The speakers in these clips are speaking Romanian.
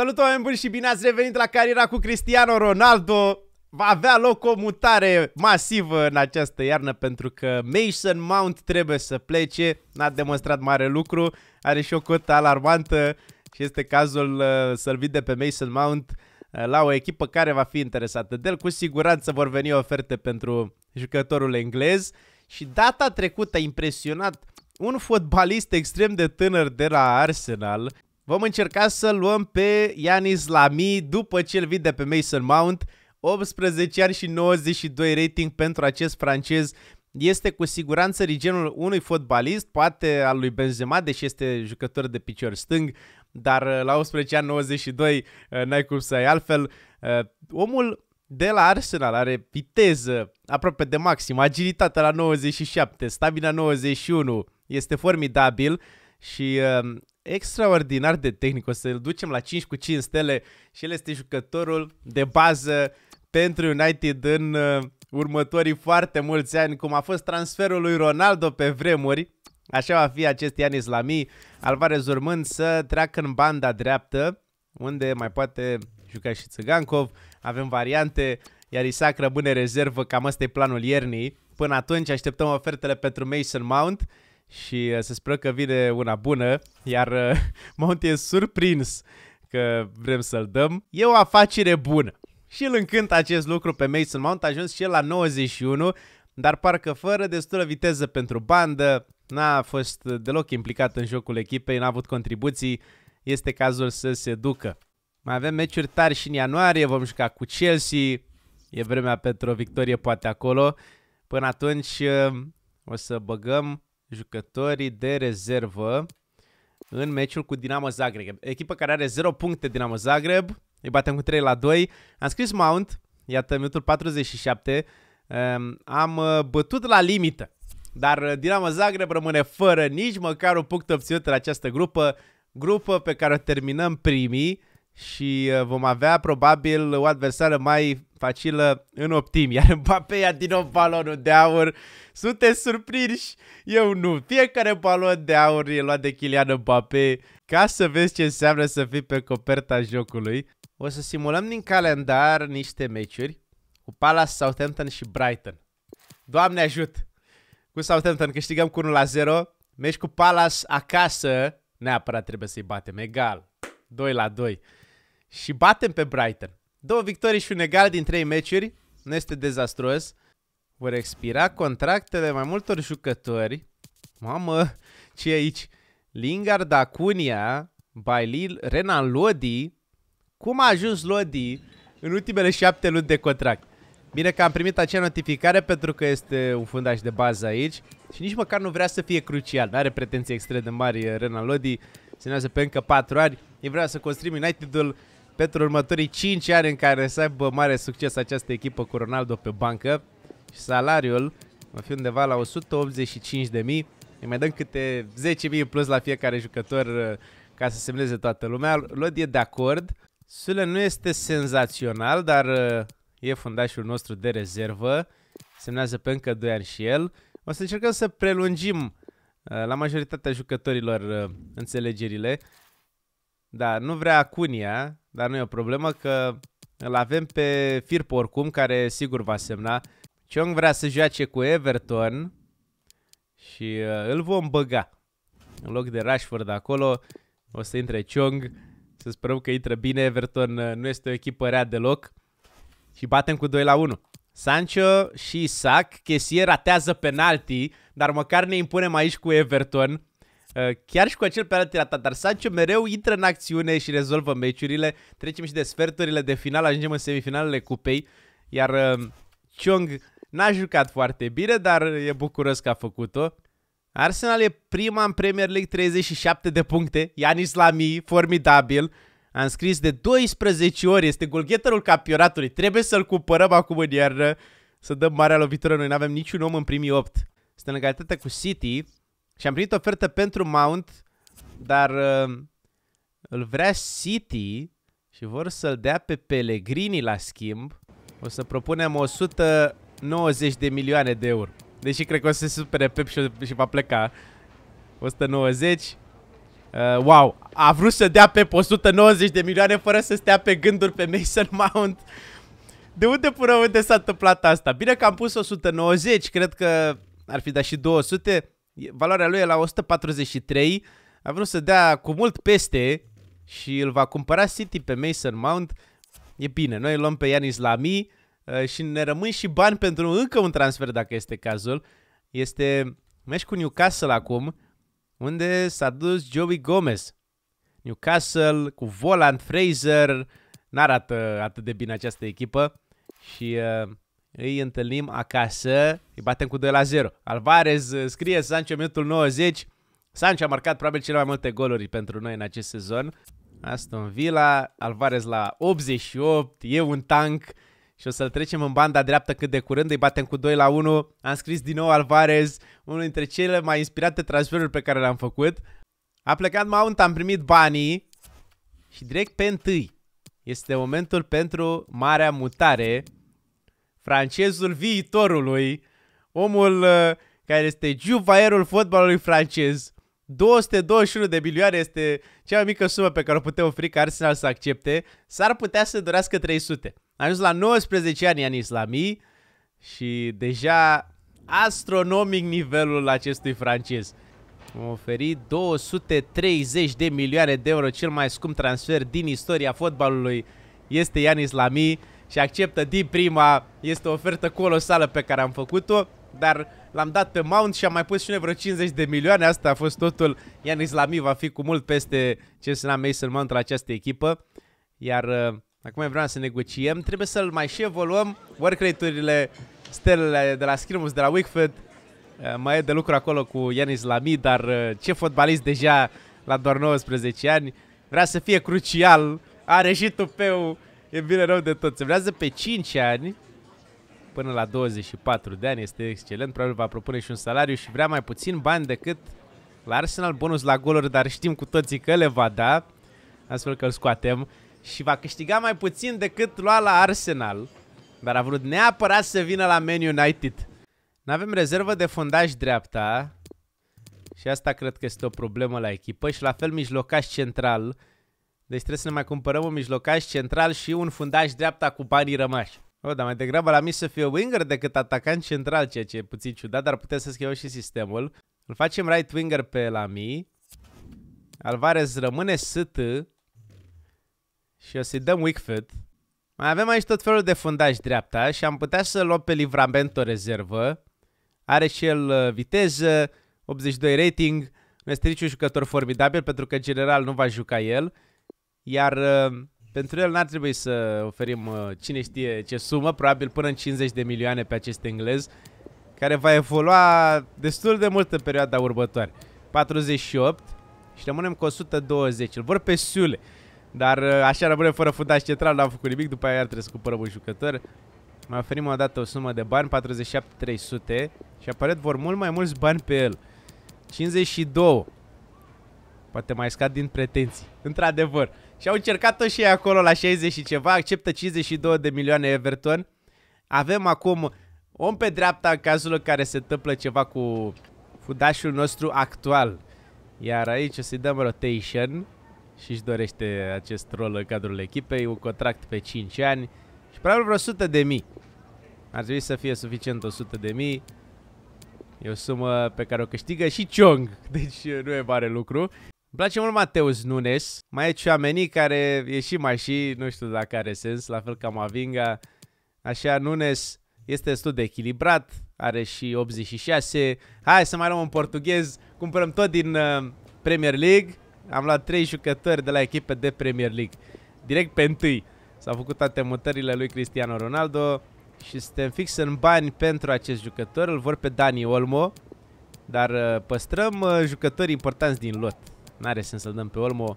Salut oameni buni și bine ați revenit la cariera cu Cristiano Ronaldo. Va avea loc o mutare masivă în această iarnă pentru că Mason Mount trebuie să plece. N-a demonstrat mare lucru, are și o cotă alarmantă și este cazul uh, să-l vide pe Mason Mount uh, la o echipă care va fi interesată de el. Cu siguranță vor veni oferte pentru jucătorul englez și data trecută a impresionat un fotbalist extrem de tânăr de la Arsenal, Vom încerca să luăm pe Ianis Lami după ce îl vinde pe Mason Mount. 18 ani și 92 rating pentru acest francez este cu siguranță rigenul unui fotbalist, poate al lui Benzema, deși este jucător de picior stâng, dar uh, la 18 ani 92 uh, n-ai cum să ai altfel. Uh, omul de la Arsenal are viteză aproape de maxim, agilitatea la 97, stabilă 91, este formidabil și extraordinar de tehnic. O să-l ducem la 5 cu 5 stele și el este jucătorul de bază pentru United în uh, următorii foarte mulți ani, cum a fost transferul lui Ronaldo pe vremuri. Așa va fi acest Ianis islami, Alvarez urmând să treacă în banda dreaptă, unde mai poate juca și Țăgancov. Avem variante, iar Isaac rămâne rezervă, cam asta e planul iernii. Până atunci așteptăm ofertele pentru Mason Mount și uh, se speră că vine una bună, iar uh, Monty e surprins că vrem să-l dăm. E o afacere bună. Și îl încântă acest lucru pe Mason Mount, a ajuns și el la 91, dar parcă fără destulă viteză pentru bandă, n-a fost deloc implicat în jocul echipei, n-a avut contribuții, este cazul să se ducă. Mai avem meciuri tari și în ianuarie, vom juca cu Chelsea, e vremea pentru o victorie poate acolo. Până atunci uh, o să băgăm jucătorii de rezervă în meciul cu Dinamo Zagreb. Echipa care are 0 puncte Dinamo Zagreb, îi batem cu 3 la 2. Am scris Mount, iată minutul 47, ehm, am uh, bătut la limită. Dar uh, Dinamo Zagreb rămâne fără nici măcar un punct obținut în această grupă, grupă pe care o terminăm primii și uh, vom avea probabil o adversară mai facilă în optim, iar Mbappé ia din nou balonul de aur. Sunteți surprinși? Eu nu. Fiecare balon de aur e luat de Kylian Mbappé ca să vezi ce înseamnă să fii pe coperta jocului. O să simulăm din calendar niște meciuri cu Palace, Southampton și Brighton. Doamne ajut! Cu Southampton câștigăm cu 1 la 0. Meci cu Palace acasă. Neapărat trebuie să-i batem. Egal. 2 la 2. Și batem pe Brighton. Două victorii și un egal din trei meciuri. Nu este dezastruos. Vor expira contractele mai multor jucători. Mamă, ce e aici? Lingard Acunia, Bailil, Renan Lodi. Cum a ajuns Lodi în ultimele șapte luni de contract? Bine că am primit acea notificare pentru că este un fundaș de bază aici și nici măcar nu vrea să fie crucial. Nu are pretenții extrem de mari Renan Lodi, Se pe încă 4 ani. El vrea să construim United-ul pentru următorii 5 ani în care să aibă mare succes această echipă cu Ronaldo pe bancă și salariul va fi undeva la 185 de mii. Îi mai dăm câte 10 mii plus la fiecare jucător uh, ca să semneze toată lumea. Lodi e de acord. Sule nu este senzațional, dar uh, e fundașul nostru de rezervă. Semnează pe încă 2 ani și el. O să încercăm să prelungim uh, la majoritatea jucătorilor înțelegerile. Da, nu vrea Acunia, dar nu e o problemă că îl avem pe Firpo oricum, care sigur va semna. Chong vrea să joace cu Everton și uh, îl vom băga. În loc de Rashford acolo, o să intre Chong. Să sperăm că intră bine. Everton uh, nu este o echipă rea deloc. Și batem cu 2 la 1. Sancho și Isaac. Chesie ratează penalti, dar măcar ne impunem aici cu Everton. Uh, chiar și cu acel penalty dar Sancho mereu intră în acțiune și rezolvă meciurile. Trecem și de sferturile de final, ajungem în semifinalele cupei, iar uh, Chong n-a jucat foarte bine, dar e bucuros că a făcut-o. Arsenal e prima în Premier League 37 de puncte, Ianis Lamy, formidabil. Am scris de 12 ori, este golgheterul campionatului, trebuie să-l cumpărăm acum în iarnă, să dăm marea lovitură, noi nu avem niciun om în primii 8. Este în egalitate cu City, și am primit ofertă pentru Mount, dar uh, îl vrea City și vor să-l dea pe Pellegrini la schimb. O să propunem 190 de milioane de euro. Deși cred că o să se supere Pep și, și va pleca. 190. Uh, wow, a vrut să dea pe 190 de milioane fără să stea pe gânduri pe Mason Mount. De unde până unde s-a întâmplat asta? Bine că am pus 190, cred că ar fi dat și 200. Valoarea lui e la 143. A vrut să dea cu mult peste și îl va cumpăra City pe Mason Mount. E bine, noi îl luăm pe Yanis Lamy uh, și ne rămân și bani pentru încă un transfer dacă este cazul. Este meci cu Newcastle acum, unde s-a dus Joey Gomez. Newcastle cu Volant, Fraser, n-arată atât de bine această echipă și uh, îi întâlnim acasă, îi batem cu 2 la 0. Alvarez uh, scrie Sancho minutul 90. Sancho a marcat probabil cele mai multe goluri pentru noi în acest sezon. Aston Villa, Alvarez la 88, e un tank și o să-l trecem în banda dreaptă cât de curând, îi batem cu 2 la 1. Am scris din nou Alvarez, unul dintre cele mai inspirate transferuri pe care le-am făcut. A plecat Mount, am primit banii și direct pe întâi. Este momentul pentru marea mutare francezul viitorului, omul uh, care este juvaierul fotbalului francez. 221 de milioane este cea mai mică sumă pe care o putea oferi ca Arsenal să accepte. S-ar putea să dorească 300. A ajuns la 19 ani în Islami și deja astronomic nivelul acestui francez. Am oferit 230 de milioane de euro, cel mai scump transfer din istoria fotbalului este Ianis Lamy și acceptă din prima. Este o ofertă colosală pe care am făcut-o, dar l-am dat pe Mount și am mai pus și noi vreo 50 de milioane. Asta a fost totul. Ian Islami va fi cu mult peste ce n-am Mason Mount la această echipă. Iar uh, acum vreau să negociem. Trebuie să-l mai și evoluăm. rate urile stelele de la Scrimus, de la Wickford. Uh, mai e de lucru acolo cu Ian Islami, dar uh, ce fotbalist deja la doar 19 ani. Vrea să fie crucial. Are și tupeu E bine rău de tot. Se vrează pe 5 ani până la 24 de ani, este excelent, probabil va propune și un salariu și vrea mai puțin bani decât la Arsenal, bonus la goluri, dar știm cu toții că le va da, astfel că îl scoatem și va câștiga mai puțin decât lua la Arsenal, dar a vrut neapărat să vină la Man United. Nu avem rezervă de fundaj dreapta și asta cred că este o problemă la echipă și la fel mijlocaș central, deci trebuie să ne mai cumpărăm un mijlocaș central și un fundaș dreapta cu banii rămași. O, dar mai degrabă la mine să fie winger decât atacant central, ceea ce e puțin ciudat, dar putem să schimbăm și sistemul. Îl facem right winger pe la mi. Alvarez rămâne sât și o să-i dăm Wickfit. Mai avem aici tot felul de fundaș dreapta și am putea să luăm pe livramento rezervă. Are și el uh, viteză, 82 rating, nu este niciun jucător formidabil pentru că general nu va juca el. Iar uh, pentru el n-ar trebui să oferim uh, cine știe ce sumă, probabil până în 50 de milioane pe acest englez, care va evolua destul de mult în perioada următoare. 48 și rămânem cu 120. Îl vor pe Siule. Dar uh, așa rămâne fără fundaș central, n-am făcut nimic, după aia ar trebui să cumpărăm un jucător. Mai oferim o dată o sumă de bani, 47.300 și aparent vor mult mai mulți bani pe el. 52. Poate mai scad din pretenții, într-adevăr. Și au încercat-o și ei acolo la 60 și ceva, acceptă 52 de milioane Everton. Avem acum om pe dreapta în cazul în care se întâmplă ceva cu fudașul nostru actual. Iar aici o să-i dăm rotation și își dorește acest rol în cadrul echipei, un contract pe 5 ani și probabil vreo 100 de mii. Ar trebui să fie suficient 100 de mii. E o sumă pe care o câștigă și Chong, deci nu e mare lucru. Îmi place mult Mateus Nunes. Mai e Ciuameni care e și mai și, nu știu dacă are sens, la fel ca Mavinga. Așa, Nunes este destul de echilibrat, are și 86. Hai să mai luăm un portughez. Cumpărăm tot din uh, Premier League. Am luat 3 jucători de la echipe de Premier League. Direct pe întâi. S-au făcut toate mutările lui Cristiano Ronaldo și suntem fix în bani pentru acest jucător. Îl vor pe Dani Olmo, dar uh, păstrăm uh, jucători importanți din lot. N-are sens să-l dăm pe Olmo.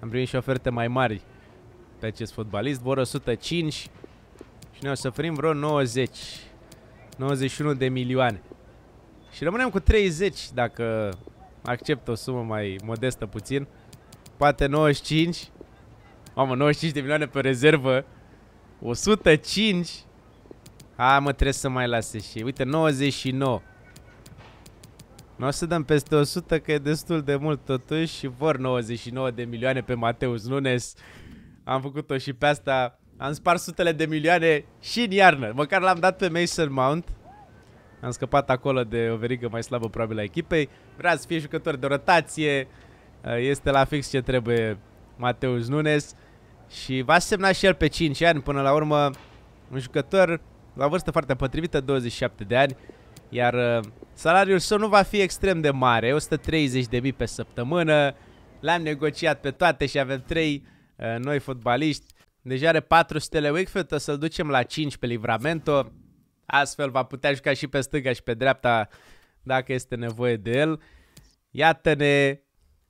Am primit și oferte mai mari pe acest fotbalist. Vor 105 și ne oferim vreo 90. 91 de milioane. Și rămânem cu 30 dacă accept o sumă mai modestă puțin. Poate 95. Mamă, 95 de milioane pe rezervă. 105. Hai mă, trebuie să mai lase și... Uite, 99. Noi o să dăm peste 100, că e destul de mult totuși și vor 99 de milioane pe Mateus Nunes. Am făcut-o și pe asta. Am spart sutele de milioane și în iarnă. Măcar l-am dat pe Mason Mount. Am scăpat acolo de o verigă mai slabă probabil a echipei. Vrea să fie jucător de rotație. Este la fix ce trebuie Mateus Nunes. Și va semna și el pe 5 ani. Până la urmă, un jucător la vârstă foarte potrivită, 27 de ani. Iar Salariul său nu va fi extrem de mare, de mii pe săptămână. L-am negociat pe toate și avem 3 uh, noi fotbaliști. Deja are 4 stele Wickfield, o să-l ducem la 5 pe Livramento. Astfel va putea juca și pe stânga și pe dreapta dacă este nevoie de el. Iată-ne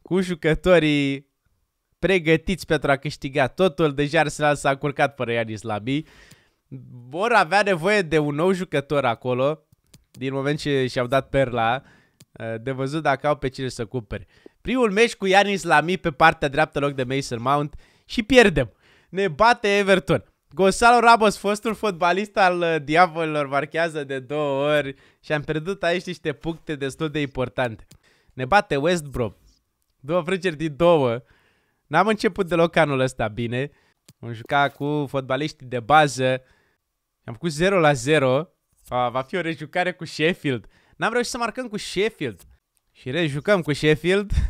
cu jucătorii pregătiți pentru a câștiga totul. Deja Arsenal s-a încurcat fără Ianis Labi. Vor avea nevoie de un nou jucător acolo din moment ce și-au dat perla, eh, de văzut dacă au pe cine să cumpere. Primul meci cu Ianis Lami pe partea dreaptă loc de Mason Mount și pierdem. Ne bate Everton. Gonzalo Ramos, fostul fotbalist al eh, diavolilor, marchează de două ori și am pierdut aici niște puncte destul de importante. Ne bate West Brom. Două frângeri din două. N-am început deloc anul ăsta bine. Am jucat cu fotbaliștii de bază. Am făcut 0 la 0 a, va fi o rejucare cu Sheffield. N-am reușit să marcăm cu Sheffield. Și rejucăm cu Sheffield.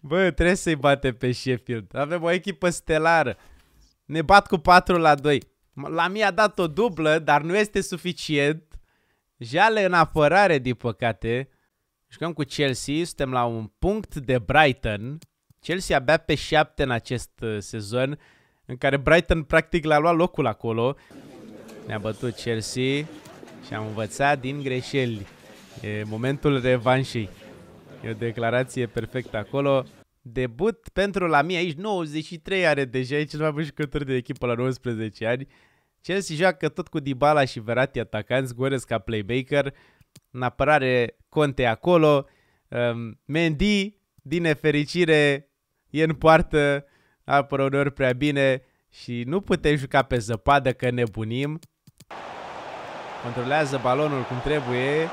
Bă, trebuie să-i bate pe Sheffield. Avem o echipă stelară. Ne bat cu 4 la 2. La mie a dat o dublă, dar nu este suficient. Jale în apărare, din păcate. Jucăm cu Chelsea, suntem la un punct de Brighton. Chelsea abia pe 7 în acest uh, sezon, în care Brighton practic l-a luat locul acolo. Ne-a bătut Chelsea și am învățat din greșeli. E momentul revanșei. E o declarație perfectă acolo. Debut pentru la mie aici, 93 are deja, e cel mai bun jucător de echipă la 19 ani. Chelsea joacă tot cu Dybala și Verratti atacanți, Gores ca playmaker, în apărare Conte acolo, um, Mendy, din nefericire, e în poartă, apără uneori prea bine și nu putem juca pe zăpadă că nebunim. Controlează balonul cum trebuie.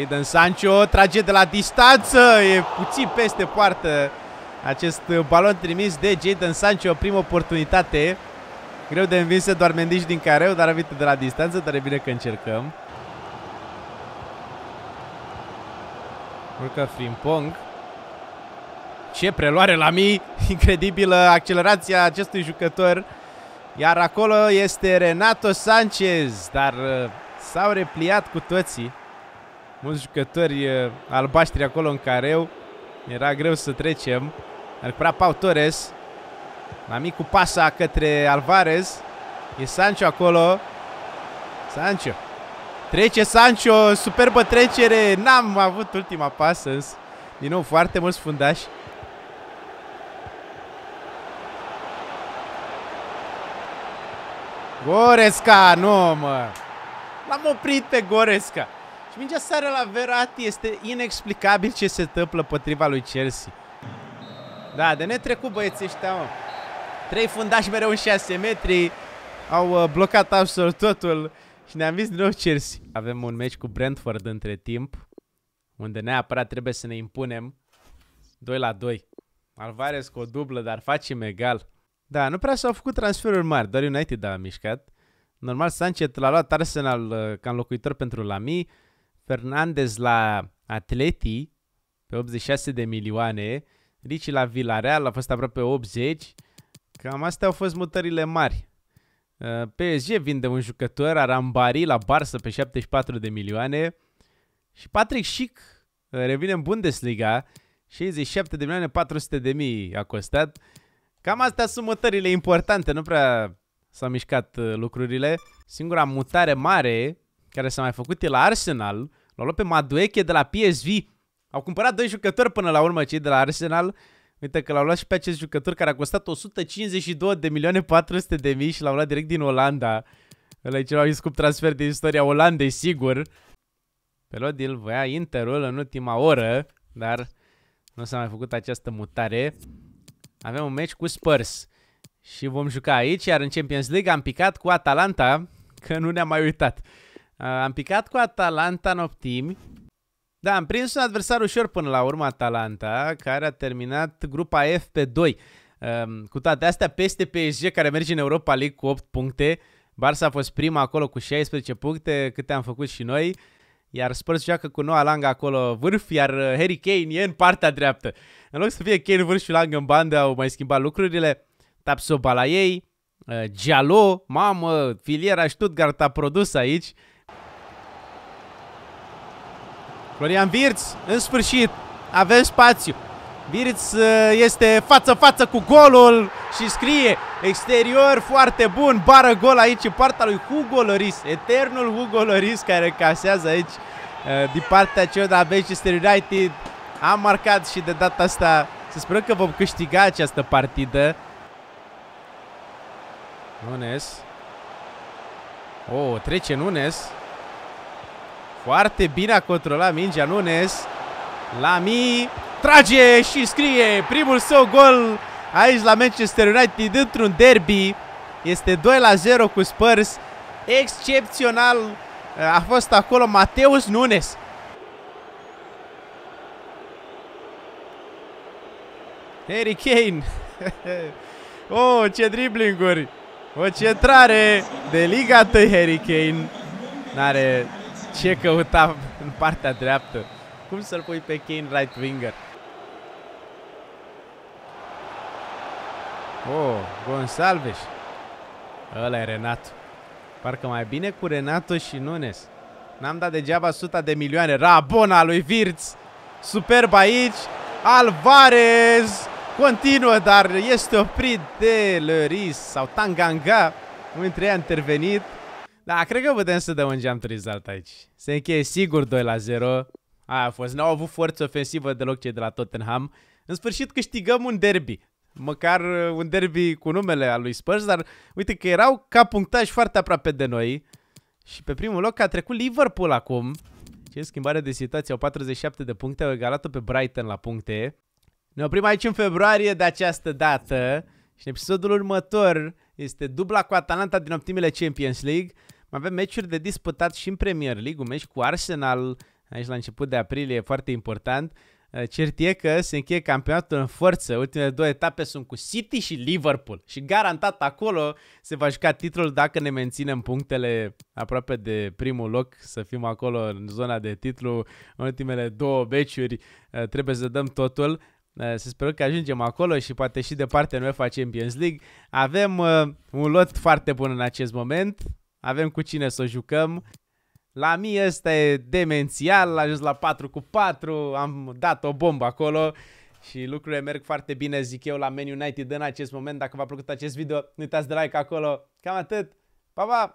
Eden Sancho trage de la distanță. E puțin peste poartă acest balon trimis de Jadon Sancho. Primă oportunitate. Greu de învinse doar Mendici din careu, dar a de la distanță, dar e bine că încercăm. Urcă Frimpong. Ce preluare la mii! Incredibilă accelerația acestui jucător. Iar acolo este Renato Sanchez, dar uh, s-au repliat cu toții. Mulți jucători uh, albaștri acolo în careu. Era greu să trecem. Dar prea Pau Torres. La mic cu pasa către Alvarez. E Sancho acolo. Sancho. Trece Sancho, superbă trecere. N-am avut ultima pasă, din nou foarte mulți fundași. Goresca, nu mă! L-am oprit pe Goresca. Și mingea sare la Verati este inexplicabil ce se întâmplă potriva lui Chelsea. Da, de netrecut băieții ăștia, mă. Trei fundași mereu în 6 metri, au uh, blocat absolut totul și ne-am vins din nou Chelsea. Avem un meci cu Brentford între timp, unde neapărat trebuie să ne impunem 2 la 2. Alvarez cu o dublă, dar facem egal. Da, nu prea s-au făcut transferuri mari, doar United a mișcat. Normal, Sanchez l-a luat Arsenal uh, ca înlocuitor pentru Lami, Fernandez la Atleti pe 86 de milioane, Ricci la Villarreal a fost aproape 80. Cam astea au fost mutările mari. Uh, PSG vinde un jucător, Arambari la Barça pe 74 de milioane și Patrick Schick uh, revine în Bundesliga, 67 de milioane, 400 de mii a costat. Cam astea sunt mutările importante, nu prea s-au mișcat uh, lucrurile. Singura mutare mare care s-a mai făcut e la Arsenal. L-au luat pe Madueche de la PSV. Au cumpărat doi jucători până la urmă cei de la Arsenal. Uite că l-au luat și pe acest jucător care a costat 152 de milioane 400 de mii și l-au luat direct din Olanda. Ăla e cel mai scump transfer din istoria Olandei, sigur. Pe Lodi voia Interul în ultima oră, dar nu s-a mai făcut această mutare. Avem un meci cu Spurs. Și vom juca aici, iar în Champions League am picat cu Atalanta, că nu ne-am mai uitat. am picat cu Atalanta în optimi. Da, am prins un adversar ușor până la urmă Atalanta, care a terminat grupa F pe 2. cu toate astea, peste PSG, care merge în Europa League cu 8 puncte, Barça a fost prima acolo cu 16 puncte, câte am făcut și noi. Iar Spurs joacă cu noua langă acolo vârf, iar uh, Harry Kane e în partea dreaptă. În loc să fie Kane vârf și langă în bandă, au mai schimbat lucrurile. Tapsoba la ei, uh, Gialo, mamă, filiera Stuttgart a produs aici. Florian Virț, în sfârșit, avem spațiu. Birț uh, este față-față cu golul și scrie exterior foarte bun, bară gol aici partea lui Hugo Loris, eternul Hugo Loris care casează aici uh, din partea cea de Manchester United. A marcat și de data asta să sperăm că vom câștiga această partidă. Nunes. O, oh, trece Nunes. Foarte bine a controlat mingea Nunes. Lami trage și scrie primul său gol aici la Manchester United într-un derby. Este 2 la 0 cu Spurs. Excepțional a fost acolo Mateus Nunes. Harry Kane. oh, ce driblinguri. O centrare de Liga 2 Harry Kane. N-are ce căuta în partea dreaptă. Cum să-l pui pe Kane right winger? Oh, Gonsalves. Ăla e Renato. Parcă mai bine cu Renato și Nunes. N-am dat degeaba suta de milioane. Rabona lui Virț. Superb aici. Alvarez. Continuă, dar este oprit de Lloris sau Tanganga. Între ei a intervenit. Da, cred că putem să dăm un geam trizalt aici. Se încheie sigur 2 la 0. Aia a fost. N-au avut forță ofensivă deloc cei de la Tottenham. În sfârșit câștigăm un derby măcar uh, un derby cu numele al lui Spurs, dar uite că erau ca punctaj foarte aproape de noi. Și pe primul loc a trecut Liverpool acum. Ce schimbare de situație, au 47 de puncte, au egalat pe Brighton la puncte. Ne oprim aici în februarie de această dată și în episodul următor este dubla cu Atalanta din optimile Champions League. Mai avem meciuri de disputat și în Premier League, un meci cu Arsenal aici la început de aprilie, foarte important. Eh, cert e că se încheie campionatul în forță. Ultimele două etape sunt cu City și Liverpool. Și garantat acolo se va juca titlul dacă ne menținem punctele aproape de primul loc. Să fim acolo în zona de titlu. În ultimele două beciuri eh, trebuie să dăm totul. Eh, să sperăm că ajungem acolo și poate și departe noi UEFA Champions League. Avem un lot foarte bun în acest moment. Avem cu cine să o jucăm. La mie ăsta e demențial, a ajuns la 4 cu 4, am dat o bombă acolo și lucrurile merg foarte bine, zic eu, la Man United în acest moment. Dacă v-a plăcut acest video, nu uitați de like acolo. Cam atât. Pa, pa!